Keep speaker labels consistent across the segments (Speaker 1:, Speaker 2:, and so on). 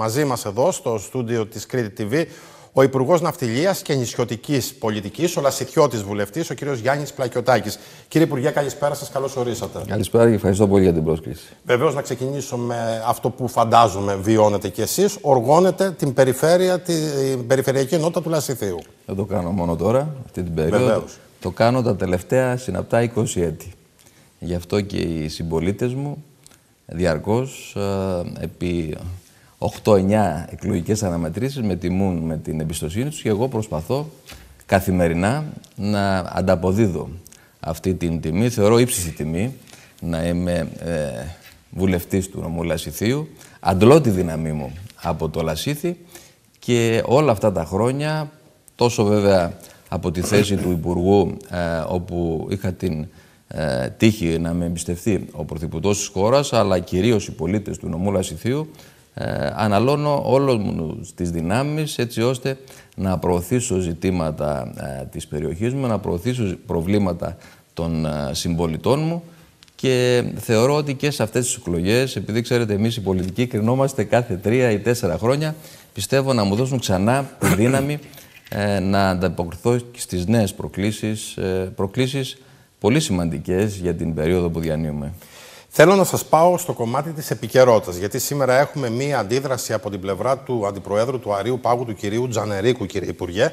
Speaker 1: Μαζί μας εδώ στο στούντιο της Κρήτη TV ο Υπουργός Ναυτιλίας και Νησιωτικής Πολιτικής, ο Λασιθιώτη Βουλευτής, ο κ. Γιάννης Πλακιωτάκης. Κύριε Υπουργέ, καλησπέρα σας, καλώς ορίσατε.
Speaker 2: Καλησπέρα και ευχαριστώ πολύ για την πρόσκληση.
Speaker 1: Βεβαίως, να ξεκινήσω με αυτό που φαντάζομαι βιώνετε κι
Speaker 2: εσείς. Οργώνετε την, περιφέρεια, την περιφερειακή ενότητα του Λασιθίου. Δεν το κάνω μόνο τώρα, αυτή την περίοδο. Το κάνω τα τελευταία συναπτά 20 έτη. Γι' αυτό και οι συμπολίτες μου διαρκώς ε, επί 8-9 εκλογικές αναμετρήσεις με τιμούν με την εμπιστοσύνη τους και εγώ προσπαθώ καθημερινά να ανταποδίδω αυτή την τιμή. Θεωρώ ύψιστη τιμή να είμαι ε, του νομού Λασιθίου. Αντλώ τη δύναμή μου από το Λασίθι και όλα αυτά τα χρόνια, τόσο βέβαια από τη θέση του Υπουργού, ε, όπου είχα την ε, τύχη να με εμπιστευτεί ο Πρωθυπουργός της χώρας, αλλά κυρίως οι πολίτες του νομού Λασιθίου, ε, αναλώνω όλες μου τις δυνάμεις έτσι ώστε να προωθήσω ζητήματα ε, της περιοχής μου, να προωθήσω προβλήματα των ε, συμπολιτών μου και θεωρώ ότι και σε αυτές τις εκλογές, επειδή ξέρετε εμείς οι πολιτικοί κρινόμαστε κάθε τρία ή τέσσερα χρόνια, πιστεύω να μου δώσουν ξανά τη δύναμη να ανταποκριθώ στις νέες προκλήσεις, προκλήσεις πολύ σημαντικές για την περίοδο που
Speaker 1: διανύουμε. Θέλω να σας πάω στο κομμάτι της επικαιρότητας, γιατί σήμερα έχουμε μία αντίδραση από την πλευρά του Αντιπροέδρου του Αρίου Πάγου του κυρίου Τζανερίκου, κύριε Υπουργέ,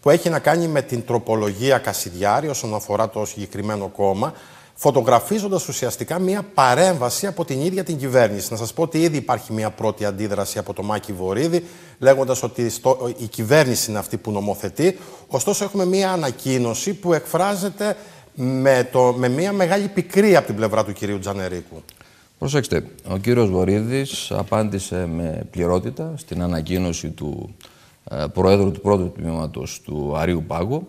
Speaker 1: που έχει να κάνει με την τροπολογία Κασιδιάρη όσον αφορά το συγκεκριμένο κόμμα, φωτογραφίζοντας ουσιαστικά μία παρέμβαση από την ίδια την κυβέρνηση. Να σας πω ότι ήδη υπάρχει μία πρώτη αντίδραση από το Μάκη Βορύδη, λέγοντας ότι η κυβέρνηση είναι αυτή που νομοθετεί. Ωστόσο, έχουμε μία ανακοίνωση που εκφράζεται με, το, με μια μεγάλη πικρία από την πλευρά του κυρίου Τζανερίκου.
Speaker 2: Προσέξτε, ο κύριος Βορύδης απάντησε με πληρότητα στην ανακοίνωση του ε, Προέδρου του πρώτου τμήματος του Αρίου Πάγου.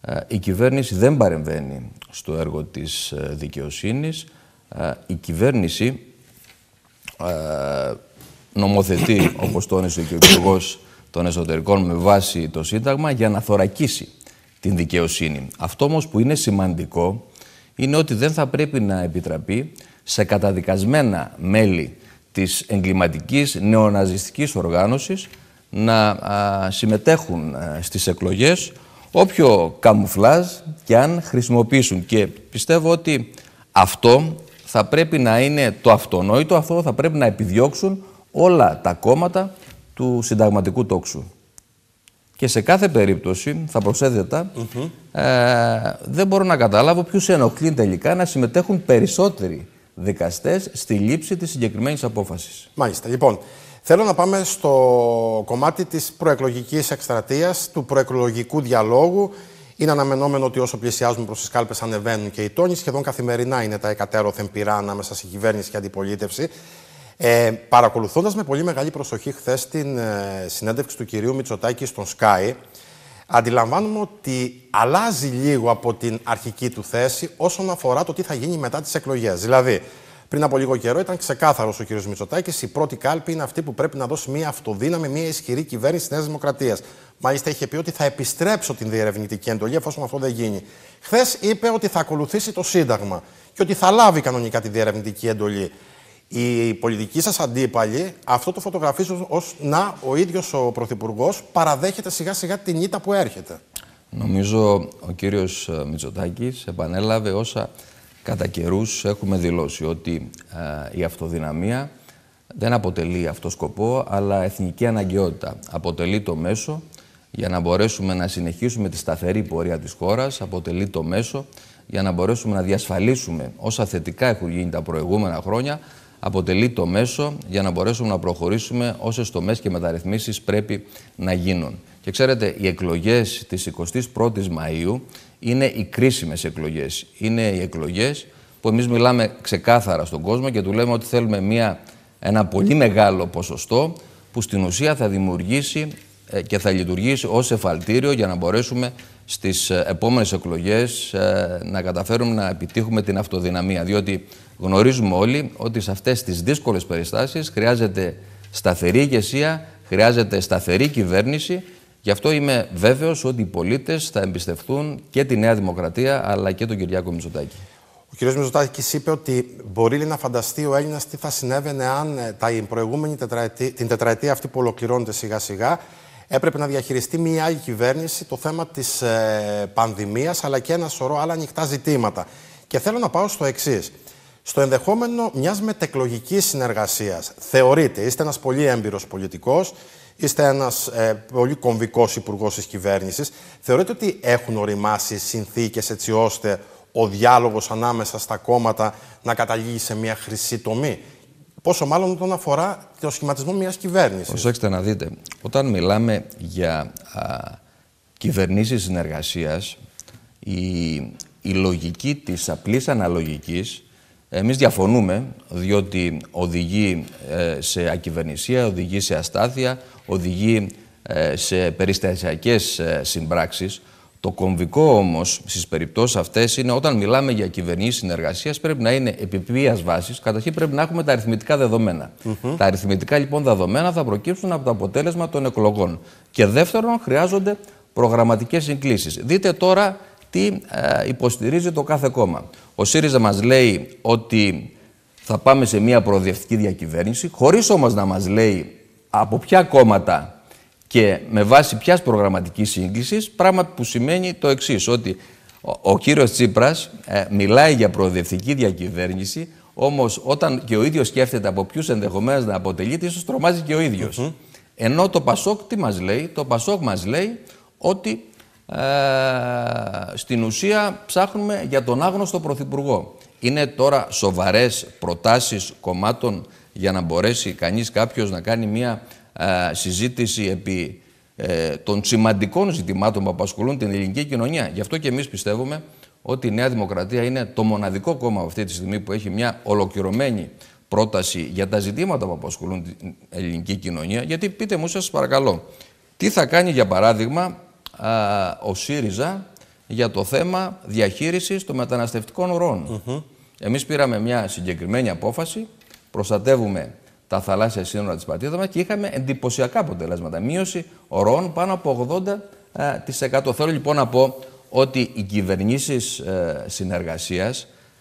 Speaker 2: Ε, η κυβέρνηση δεν παρεμβαίνει στο έργο της ε, δικαιοσύνης. Ε, η κυβέρνηση νομοθετεί, όπως τόνισε και ο Υπουργός των Εσωτερικών, με βάση το Σύνταγμα για να θωρακίσει την δικαιοσύνη. Αυτό όμως που είναι σημαντικό είναι ότι δεν θα πρέπει να επιτραπεί σε καταδικασμένα μέλη της εγκληματικής νεοναζιστικής οργάνωσης να συμμετέχουν στις εκλογές όποιο καμουφλάζ και αν χρησιμοποιήσουν. Και πιστεύω ότι αυτό θα πρέπει να είναι το αυτονόητο, αυτό θα πρέπει να επιδιώξουν όλα τα κόμματα του συνταγματικού τόξου. Και σε κάθε περίπτωση, θα προσεδετα mm ε, δεν μπορώ να καταλάβω ποιους ενοχλεί τελικά να συμμετέχουν περισσότεροι δικαστές στη λήψη της συγκεκριμένης απόφασης. Μάλιστα. Λοιπόν, θέλω να πάμε
Speaker 1: στο κομμάτι της προεκλογικής εκστρατείας, του προεκλογικού διαλόγου. Είναι αναμενόμενο ότι όσο πλησιάζουμε προς τις κάλπες ανεβαίνουν και οι τόνοι. Σχεδόν καθημερινά είναι τα εκατέρωθεν πειρά ανάμεσα στην κυβέρνηση και αντιπολίτευση. Ε, Παρακολουθώντας με πολύ μεγάλη προσοχή χθες την ε, συνέντευξη του κυρίου Μητσοτάκη στον Sky, αντιλαμβάνομαι ότι αλλάζει λίγο από την αρχική του θέση όσον αφορά το τι θα γίνει μετά τις εκλογές. Δηλαδή, πριν από λίγο καιρό ήταν ξεκάθαρος ο κύριος Μητσοτάκης: η πρώτη κάλπη είναι αυτή που πρέπει να δώσει μια αυτοδύναμη, μια ισχυρή κυβέρνηση τη Νέας Δημοκρατίας. Μάλιστα, είχε πει ότι θα επιστρέψω την διερευνητική εντολή εφόσον αυτό δεν γίνει. Χθες είπε ότι θα ακολουθήσει το Σύνταγμα και ότι θα λάβει κανονικά τη διερευνητική εντολή. Οι πολιτικοί σα αντίπαλοι αυτό το φωτογραφίζουν ως να ο ίδιος ο Πρωθυπουργός παραδέχεται σιγά σιγά την ήττα που έρχεται.
Speaker 2: Νομίζω ο κύριος ε, Μητσοτάκης επανέλαβε όσα κατά καιρούς έχουμε δηλώσει ότι ε, η αυτοδυναμία δεν αποτελεί αυτό σκοπό, αλλά εθνική αναγκαιότητα. Αποτελεί το μέσο για να μπορέσουμε να συνεχίσουμε τη σταθερή πορεία της χώρας, αποτελεί το μέσο για να μπορέσουμε να διασφαλίσουμε όσα θετικά έχουν γίνει τα προηγούμενα χρόνια, αποτελεί το μέσο για να μπορέσουμε να προχωρήσουμε όσες τομές και μεταρρυθμίσεις πρέπει να γίνουν. Και ξέρετε, οι εκλογές της 21ης Μαΐου είναι οι κρίσιμες εκλογές. Είναι οι εκλογές που εμείς μιλάμε ξεκάθαρα στον κόσμο και του λέμε ότι θέλουμε μια, ένα πολύ μεγάλο ποσοστό που στην ουσία θα δημιουργήσει ε, και θα λειτουργήσει ως εφαλτήριο για να μπορέσουμε στις ε, επόμενες εκλογές ε, να καταφέρουμε να επιτύχουμε την αυτοδυναμία. Διότι γνωρίζουμε όλοι ότι σε αυτές τις δύσκολες περιστάσεις χρειάζεται σταθερή ηγεσία, χρειάζεται σταθερή κυβέρνηση. Γι' αυτό είμαι βέβαιος ότι οι πολίτες θα εμπιστευτούν και τη Νέα Δημοκρατία αλλά και τον Κυριάκο Μητσοτάκη. Ο κ. Μητσοτάκης είπε
Speaker 1: ότι μπορεί να φανταστεί ο Έλληνας τι θα συνέβαινε αν ε, τα προηγούμενη τετραετή, την τετραετία αυτή που ολοκληρώνεται σιγά σιγά έπρεπε να διαχειριστεί μια άλλη κυβέρνηση το θέμα της ε, πανδημίας αλλά και ένα σωρό άλλα ανοιχτά ζητήματα. Και θέλω να πάω στο εξής. Στο ενδεχόμενο μιας μετεκλογικής συνεργασίας, θεωρείτε, είστε ένας πολύ έμπειρος πολιτικός, είστε ένας ε, πολύ κομβικός υπουργός της κυβέρνησης, θεωρείτε ότι έχουν οριμάσει συνθήκες έτσι ώστε ο διάλογος ανάμεσα στα κόμματα να καταλήγει σε μια χρυσή τομή. Πόσο μάλλον όταν αφορά το σχηματισμό μιας κυβέρνησης.
Speaker 2: Προσέξτε να δείτε, όταν μιλάμε για κυβερνήσεις συνεργασίας, η, η λογική της απλής αναλογικής εμείς διαφωνούμε, διότι οδηγεί ε, σε ακυβερνησία, οδηγεί σε αστάθεια, οδηγεί ε, σε περιστασιακές ε, συμπράξεις. Το κομβικό όμως στις περιπτώσεις αυτές είναι όταν μιλάμε για κυβερνήσεις συνεργασίας πρέπει να είναι επιπία βάσης. Καταρχήν πρέπει να έχουμε τα αριθμητικά δεδομένα. Τα αριθμητικά λοιπόν δεδομένα θα προκύψουν από το αποτέλεσμα των εκλογών. Και δεύτερον, χρειάζονται προγραμματικές συγκλήσεις. Δείτε τώρα τι ε, υποστηρίζει το κάθε κόμμα. Ο ΣΥΡΙΖΑ μας λέει ότι θα πάμε σε μια προοδευτική διακυβέρνηση, χωρίς όμως να μας λέει από ποια κόμματα και με βάση ποιας προγραμματικής σύγκλησης, πράγμα που σημαίνει το εξής, ότι ο, ο κύριος ε, μιλάει για προοδευτική διακυβέρνηση, όμως όταν και ο ίδιος σκέφτεται από ποιους ενδεχομένως να αποτελείται, ίσως τρομάζει και ο ίδιος. Ενώ το Πασόκ τι μας λέει, το Πασόκ μας λέει ότι ε, στην ουσία ψάχνουμε για τον άγνωστο πρωθυπουργό. Είναι τώρα σοβαρές προτάσεις κομμάτων για να μπορέσει κανείς κάποιος να κάνει μια ε, συζήτηση επί ε, των σημαντικών ζητημάτων που απασχολούν την ελληνική κοινωνία. Γι' αυτό και εμείς πιστεύουμε ότι η Νέα Δημοκρατία είναι το μοναδικό κόμμα αυτή τη στιγμή που έχει μια ολοκληρωμένη πρόταση για τα ζητήματα που απασχολούν την ελληνική κοινωνία. Γιατί πείτε μου, σας παρακαλώ, τι θα κάνει για παράδειγμα ο ΣΥΡΙΖΑ για το θέμα διαχείρισης των μεταναστευτικών ουρών Mm Εμείς πήραμε μια συγκεκριμένη απόφαση, προστατεύουμε τα θαλάσσια σύνορα της πατρίδας μας και είχαμε εντυπωσιακά αποτελέσματα. Μείωση ροών πάνω από 80%. Ε, θέλω λοιπόν να πω ότι οι κυβερνήσεις ε, συνεργασίας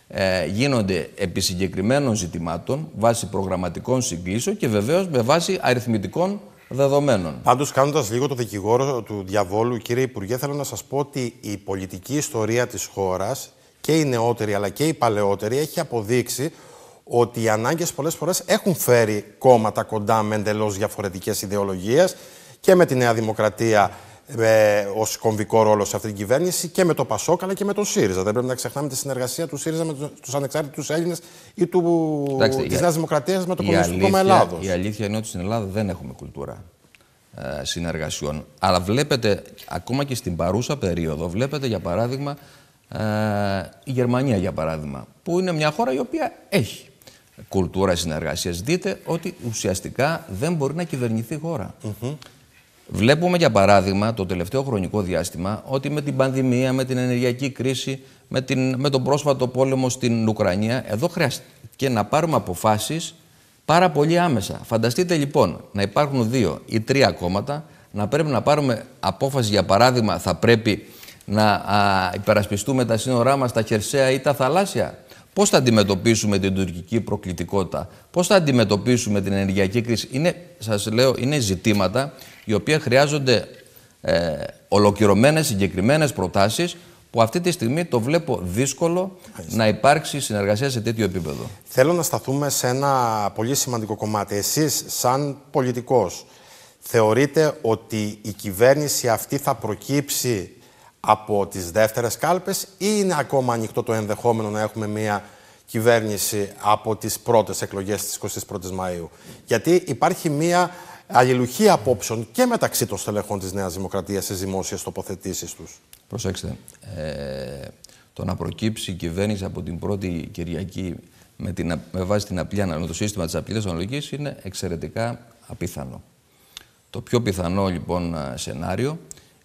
Speaker 2: ε, γίνονται επί συγκεκριμένων ζητημάτων, βάσει προγραμματικών συγκλήσεων και βεβαίως με βάση αριθμητικών δεδομένων. Πάντως, κάνοντας λίγο το δικηγόρο του διαβόλου, κύριε Υπουργέ, θέλω να σας πω ότι
Speaker 1: η πολιτική ιστορία της χώρας και η νεότερη αλλά και η παλαιότερη έχει αποδείξει ότι οι ανάγκες πολλές φορές έχουν φέρει κόμματα κοντά με εντελώς διαφορετικές ιδεολογίες και με τη Νέα Δημοκρατία ε, ως κομβικό ρόλο σε αυτή την κυβέρνηση και με το Πασόκ αλλά και με τον ΣΥΡΙΖΑ. Δεν πρέπει να ξεχνάμε τη συνεργασία του ΣΥΡΙΖΑ με τους ανεξάρτητους Έλληνες ή της Νέας Δημοκρατίας με το Κομμουνιστικό Κόμμα Ελλάδος. Η
Speaker 2: αλήθεια είναι ότι στην Ελλάδα δεν έχουμε κουλτούρα ε, συνεργασιών. Αλλά βλέπετε, ακόμα και στην παρούσα περίοδο, βλέπετε για παράδειγμα ε, η Γερμανία για παράδειγμα, που είναι μια χώρα η οποία έχει κουλτούρα συνεργασίας, δείτε ότι ουσιαστικά δεν μπορεί να κυβερνηθεί η χώρα. Mm Βλέπουμε για παράδειγμα το τελευταίο χρονικό διάστημα ότι με την πανδημία, με την ενεργειακή κρίση, με, την, με τον πρόσφατο πόλεμο στην Ουκρανία, εδώ χρειάστηκε να πάρουμε αποφάσεις πάρα πολύ άμεσα. Φανταστείτε λοιπόν να υπάρχουν δύο ή τρία κόμματα, να πρέπει να πάρουμε απόφαση για παράδειγμα θα πρέπει να α, υπερασπιστούμε τα σύνορά μας, τα χερσαία ή τα θαλάσσια. Πώς θα αντιμετωπίσουμε την τουρκική προκλητικότητα, πώς θα αντιμετωπίσουμε την ενεργειακή κρίση. Είναι, σας λέω, είναι ζητήματα οι οποία χρειάζονται ε, ολοκληρωμένες, συγκεκριμένες προτάσεις που αυτή τη στιγμή το βλέπω δύσκολο να υπάρξει συνεργασία σε τέτοιο επίπεδο.
Speaker 1: Θέλω να σταθούμε σε ένα πολύ σημαντικό κομμάτι. Εσείς σαν πολιτικός θεωρείτε ότι η κυβέρνηση αυτή θα προκύψει από τις δεύτερες κάλπες ή είναι ακόμα ανοιχτό το ενδεχόμενο να έχουμε μια κυβέρνηση από τις πρώτες εκλογές της 21ης Μαΐου. Γιατί υπάρχει μια αλληλουχία απόψεων και μεταξύ των στελεχών της Νέας Δημοκρατίας στις δημόσιες τοποθετήσεις τους.
Speaker 2: Προσέξτε, ε, το να προκύψει η κυβέρνηση από την πρώτη Κυριακή με, την, με βάση την απλή, το σύστημα της απλής είναι εξαιρετικά απίθανο. Το πιο πιθανό λοιπόν σενάριο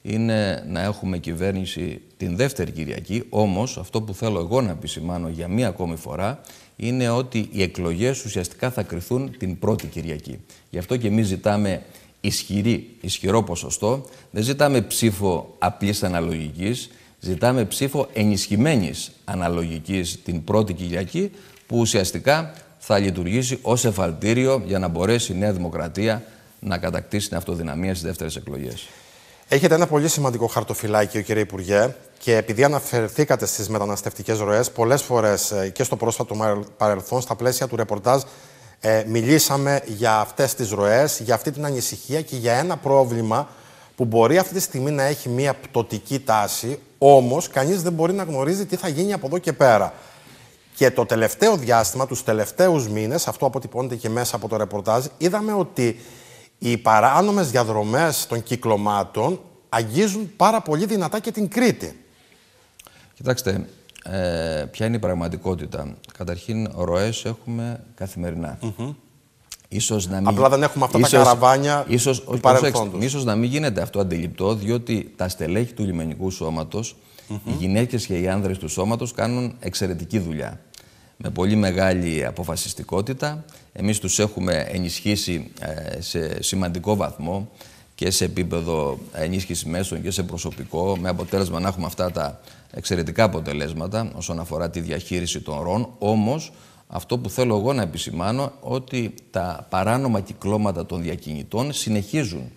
Speaker 2: είναι να έχουμε κυβέρνηση την δεύτερη Κυριακή. Όμως αυτό που θέλω εγώ να επισημάνω για μία ακόμη φορά είναι ότι οι εκλογές ουσιαστικά θα κρυθούν την πρώτη Κυριακή. Γι' αυτό και εμείς ζητάμε ισχυρή, ισχυρό ποσοστό. Δεν ζητάμε ψήφο απλής αναλογικής. Ζητάμε ψήφο ενισχυμένης αναλογικής την πρώτη Κυριακή που ουσιαστικά θα λειτουργήσει ως εφαλτήριο για να μπορέσει η Νέα Δημοκρατία να κατακτήσει την αυτοδυναμία στις δεύτερες εκλογές.
Speaker 1: Έχετε ένα πολύ σημαντικό χαρτοφυλάκιο, κύριε Υπουργέ, και επειδή αναφερθήκατε στις μεταναστευτικές ροές, πολλές φορές ε, και στο πρόσφατο παρελθόν, στα πλαίσια του ρεπορτάζ, ε, μιλήσαμε για αυτές τις ροές, για αυτή την ανησυχία και για ένα πρόβλημα που μπορεί αυτή τη στιγμή να έχει μία πτωτική τάση, όμως κανείς δεν μπορεί να γνωρίζει τι θα γίνει από εδώ και πέρα. Και το τελευταίο διάστημα, τους τελευταίους μήνες, αυτό αποτυπώνεται και μέσα από το ρεπορτάζ, είδαμε ότι οι παράνομες διαδρομές των κυκλωμάτων αγγίζουν πάρα πολύ δυνατά και την Κρήτη.
Speaker 2: Κοιτάξτε, ε, ποια είναι η πραγματικότητα. Καταρχήν, ροές έχουμε καθημερινά. Ίσως να μην... Απλά δεν έχουμε αυτά τα καραβάνια ίσως, του παρελθόντος. Ίσως να μην γίνεται αυτό αντιληπτό, διότι τα στελέχη του λιμενικού σώματος, οι γυναίκες και οι άνδρες του σώματος κάνουν εξαιρετική δουλειά με πολύ μεγάλη αποφασιστικότητα. Εμείς τους έχουμε ενισχύσει ε, σε σημαντικό βαθμό και σε επίπεδο ενίσχυσης μέσων και σε προσωπικό, με αποτέλεσμα να έχουμε αυτά τα εξαιρετικά αποτελέσματα όσον αφορά τη διαχείριση των ροών. Όμως, αυτό που θέλω εγώ να επισημάνω, ότι τα παράνομα κυκλώματα των διακινητών συνεχίζουν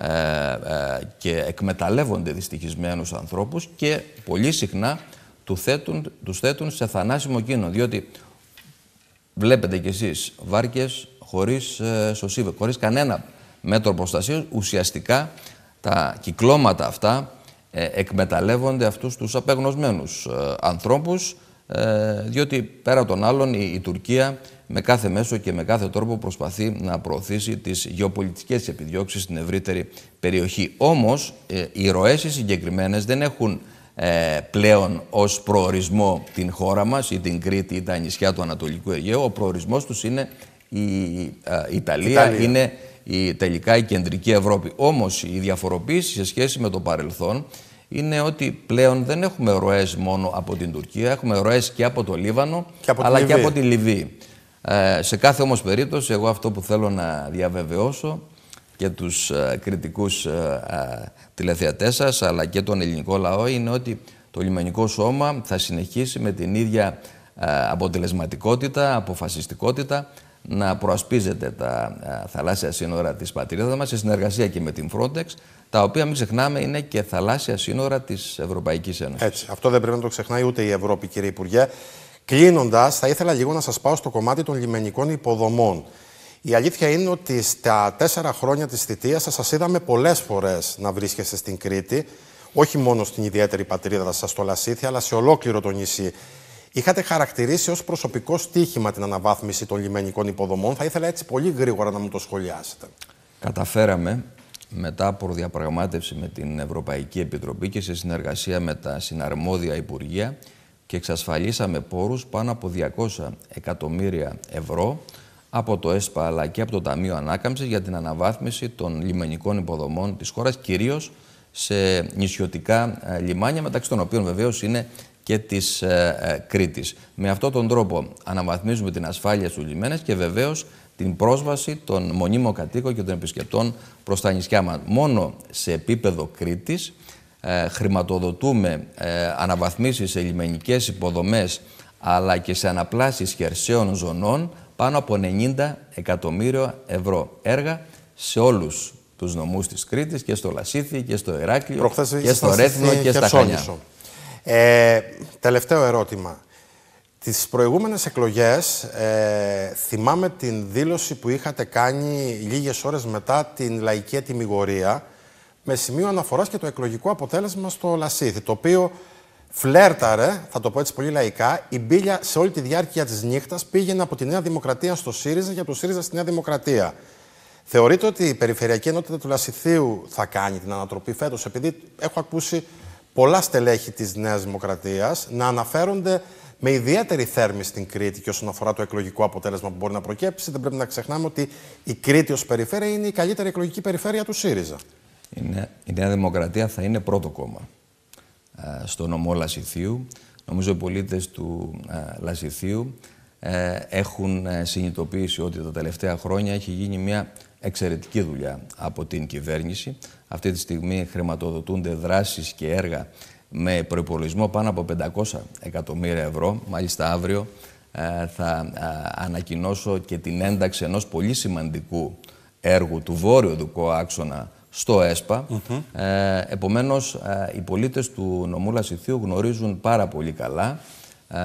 Speaker 2: ε, ε, και εκμεταλλεύονται δυστυχισμένους ανθρώπους και πολύ συχνά του θέτουν, τους θέτουν σε θανάσιμο κίνδυνο. Διότι βλέπετε κι εσείς βάρκες χωρίς ε, σωσίβες, χωρίς κανένα μέτρο προστασίας, ουσιαστικά τα κυκλώματα αυτά ε, εκμεταλλεύονται αυτούς τους απεγνωσμένους ε, ανθρώπους, ε, διότι πέρα των άλλων η, η Τουρκία με κάθε μέσο και με κάθε τρόπο προσπαθεί να προωθήσει τις γεωπολιτικές επιδιώξεις στην ευρύτερη περιοχή. Όμως, οι ροές οι συγκεκριμένες δεν έχουν ε, πλέον ως προορισμό την χώρα μας ή την Κρήτη ή τα νησιά του Ανατολικού Αιγαίου. Ο προορισμός τους είναι η, ε, Ιταλία, είναι η, τελικά η κεντρική Ευρώπη. Όμως η διαφοροποίηση σε σχέση με το παρελθόν είναι ότι πλέον δεν έχουμε ροές μόνο από την Τουρκία, έχουμε ροές και από το Λίβανο αλλά και από τη Λιβύη. Ε, σε κάθε όμως περίπτωση, εγώ αυτό που θέλω να διαβεβαιώσω και τους ε, κριτικούς ε, ε, τηλεθεατές σας αλλά και τον ελληνικό λαό είναι ότι το λιμενικό σώμα θα συνεχίσει με την ίδια αποτελεσματικότητα, αποφασιστικότητα να προασπίζεται τα θαλάσσια σύνορα της πατρίδας μας σε συνεργασία και με την Frontex, τα οποία μην ξεχνάμε είναι και θαλάσσια σύνορα της Ευρωπαϊκής Ένωσης. Έτσι, αυτό δεν πρέπει να το ξεχνάει ούτε η Ευρώπη κύριε Υπουργέ. Κλείνοντας, θα ήθελα λίγο να σας
Speaker 1: πάω στο κομμάτι των λιμενικών υποδομών. Η αλήθεια είναι ότι στα τέσσερα χρόνια της θητείας σας, είδαμε πολλές φορές να βρίσκεστε στην Κρήτη, όχι μόνο στην ιδιαίτερη πατρίδα σας, στο Λασίθια, αλλά σε ολόκληρο το νησί. Είχατε χαρακτηρίσει ως προσωπικό στίχημα την αναβάθμιση των λιμενικών υποδομών. Θα ήθελα έτσι πολύ γρήγορα να μου το σχολιάσετε.
Speaker 2: Καταφέραμε μετά από διαπραγμάτευση με την Ευρωπαϊκή Επιτροπή και σε συνεργασία με τα συναρμόδια Υπουργεία και εξασφαλίσαμε πόρους πάνω από 200 εκατομμύρια ευρώ από το ΕΣΠΑ αλλά και από το Ταμείο Ανάκαμψης για την αναβάθμιση των λιμενικών υποδομών της χώρας, κυρίως σε νησιωτικά ε, λιμάνια, μεταξύ των οποίων βεβαίως είναι και της ε, ε, Κρήτης. Με αυτόν τον τρόπο αναβαθμίζουμε την ασφάλεια στους λιμένες και βεβαίως την πρόσβαση των μονίμων κατοίκων και των επισκεπτών προς τα νησιά μας. Μόνο σε επίπεδο Κρήτης χρηματοδοτούμε ε, αναβαθμίσεις σε λιμενικές υποδομές, αλλά και σε αναπλάσεις χερσαίων ζωνών πάνω από 90 εκατομμύρια ευρώ έργα σε όλους τους νομούς της Κρήτης και στο Λασίθι και στο Εράκλειο και στο Ρέθινο και στα Χανιά.
Speaker 1: Ε, τελευταίο ερώτημα. Τις προηγούμενες εκλογές ε, θυμάμαι την δήλωση που είχατε κάνει λίγες ώρες μετά την λαϊκή ετοιμιγορία με σημείο αναφοράς και το εκλογικό αποτέλεσμα στο Λασίθι, το οποίο Φλέρταρε, θα το πω έτσι πολύ λαϊκά, η μπίλια σε όλη τη διάρκεια της νύχτας πήγαινε από τη Νέα Δημοκρατία στο ΣΥΡΙΖΑ για το ΣΥΡΙΖΑ στη Νέα Δημοκρατία. Θεωρείτε ότι η Περιφερειακή Ενότητα του Λασιθίου θα κάνει την ανατροπή φέτος, επειδή έχω ακούσει πολλά στελέχη της Νέας Δημοκρατίας να αναφέρονται με ιδιαίτερη θέρμη στην Κρήτη και όσον αφορά το εκλογικό αποτέλεσμα που μπορεί να προκύψει. Δεν πρέπει να ξεχνάμε ότι η Κρήτη ως περιφέρεια είναι η καλύτερη εκλογική
Speaker 2: περιφέρεια του ΣΥΡΙΖΑ. Είναι, η Νέα Δημοκρατία θα είναι πρώτο κόμμα. Ε, στο νομό Λασιθίου. Νομίζω οι πολίτες του ε, Λασιθίου ε, έχουν συνειδητοποιήσει ότι τα τελευταία χρόνια έχει γίνει μια εξαιρετική δουλειά από την κυβέρνηση. Αυτή τη στιγμή χρηματοδοτούνται δράσεις και έργα με προπολογισμό πάνω από 500 εκατομμύρια ευρώ. Μάλιστα αύριο θα ανακοινώσω και την ένταξη ενός πολύ σημαντικού έργου του βόρειου δικό άξονα στο ΕΣΠΑ. mm Ε, επομένως, ε, οι πολίτες του νομού Λασιθίου γνωρίζουν πάρα πολύ καλά ε,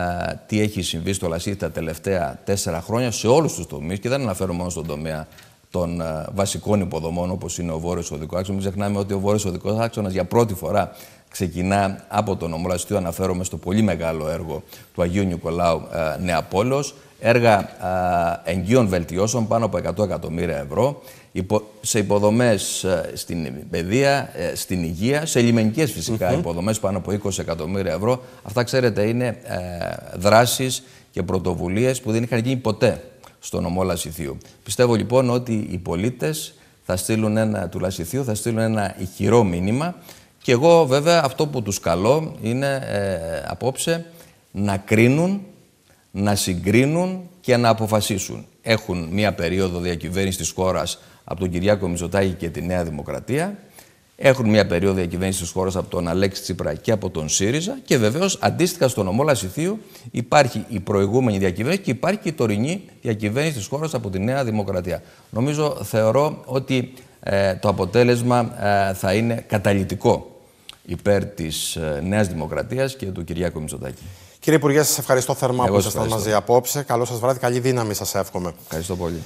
Speaker 2: τι έχει συμβεί στο Λασίθι τα τελευταία τέσσερα χρόνια σε όλους τους τομείς και δεν αναφέρω μόνο στον τομέα των ε, βασικών υποδομών όπως είναι ο Βόρειος Οδικός Άξονας. Μην ξεχνάμε ότι ο Βόρειος Οδικός Άξονας για πρώτη φορά ξεκινά από τον νομό Λασιθίου, αναφέρομαι στο πολύ μεγάλο έργο του Αγίου Νικολάου Νεαπόλεως έργα εγγύων βελτιώσεων πάνω από 100 εκατομμύρια ευρώ σε υποδομές ε, στην παιδεία, ε, στην υγεία, σε λιμενικές φυσικά, mm υποδομές πάνω από 20 εκατομμύρια ευρώ. Αυτά, ξέρετε, είναι ε, δράσεις και πρωτοβουλίες που δεν είχαν γίνει ποτέ στο νομό Λασιθίου. Πιστεύω λοιπόν ότι οι πολίτες θα στείλουν ένα, του Λασιθίου θα στείλουν ένα ηχηρό μήνυμα και εγώ βέβαια αυτό που τους καλώ είναι απόψε να κρίνουν να συγκρίνουν και να αποφασίσουν. Έχουν μία περίοδο διακυβέρνησης της χώρας από τον Κυριάκο Μητσοτάκη και τη Νέα Δημοκρατία. Έχουν μία περίοδο διακυβέρνησης της χώρας από τον Αλέξη Τσίπρα και από τον ΣΥΡΙΖΑ. Και βεβαίως αντίστοιχα στον ομό Λασιθίου υπάρχει η προηγούμενη διακυβέρνηση και υπάρχει και η τωρινή διακυβέρνηση της χώρας από τη Νέα Δημοκρατία. Νομίζω, θεωρώ ότι ε, το αποτέλεσμα ε, θα είναι καταλητικό υπέρ της ε, Νέας Δημοκρατίας και του Κυριάκου Μητσοτάκη.
Speaker 1: Κύριε Υπουργέ, σας ευχαριστώ θερμά που ήσασταν μαζί απόψε. Καλό σας βράδυ, καλή δύναμη σας εύχομαι. Ευχαριστώ πολύ.